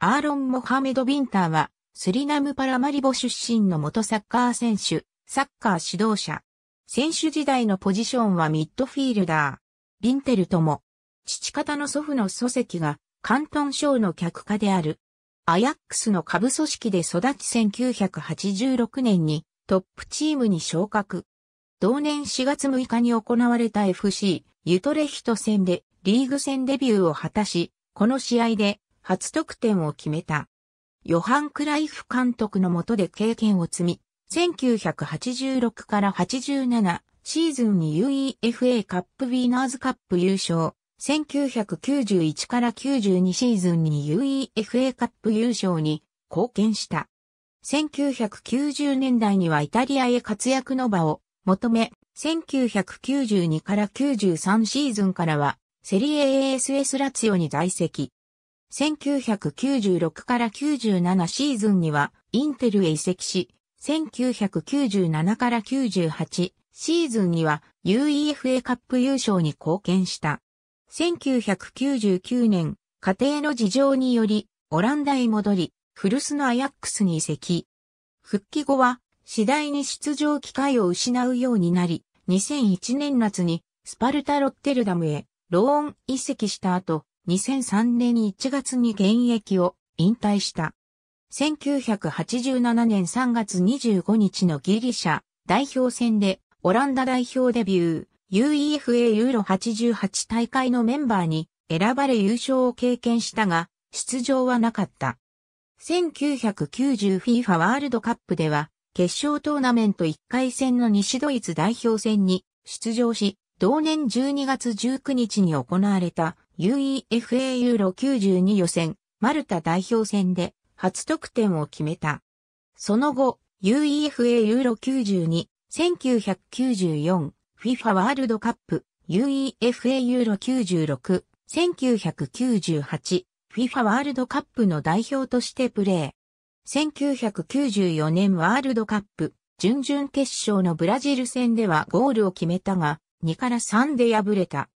アーロン・モハメド・ビンターは、スリナム・パラマリボ出身の元サッカー選手、サッカー指導者。選手時代のポジションはミッドフィールダー。ビンテルとも、父方の祖父の祖籍が、関東省の客家である。アヤックスの下部組織で育ち1986年にトップチームに昇格。同年4月6日に行われた FC ユトレヒト戦でリーグ戦デビューを果たし、この試合で初得点を決めた。ヨハン・クライフ監督の下で経験を積み、1986から87シーズンに UEFA カップウィーナーズカップ優勝、1991から92シーズンに UEFA カップ優勝に貢献した。1990年代にはイタリアへ活躍の場を求め、1992から93シーズンからはセリエ ASS ラツィオに在籍。1996から97シーズンにはインテルへ移籍し、1997から98シーズンには UEFA カップ優勝に貢献した。1999年、家庭の事情により、オランダへ戻り、古巣のアヤックスに移籍。復帰後は、次第に出場機会を失うようになり、2001年夏にスパルタ・ロッテルダムへローン移籍した後、2003年1月に現役を引退した。1987年3月25日のギリシャ代表戦でオランダ代表デビュー UEFA ユーロ88大会のメンバーに選ばれ優勝を経験したが出場はなかった。1990FIFA ワールドカップでは決勝トーナメント1回戦の西ドイツ代表戦に出場し、同年12月19日に行われた UEFA ユーロ92予選、マルタ代表戦で初得点を決めた。その後、UEFA ユーロ92、1994、FIFA ワールドカップ、UEFA ユーロ96、1998、FIFA ワールドカップの代表としてプレー。1994年ワールドカップ、準々決勝のブラジル戦ではゴールを決めたが、2から3で敗れた。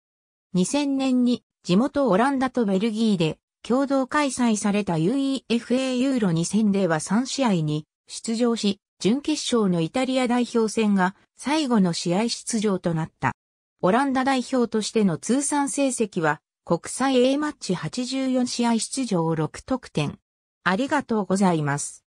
2000年に地元オランダとベルギーで共同開催された UEFA ユーロ2000では3試合に出場し、準決勝のイタリア代表戦が最後の試合出場となった。オランダ代表としての通算成績は国際 A マッチ84試合出場6得点。ありがとうございます。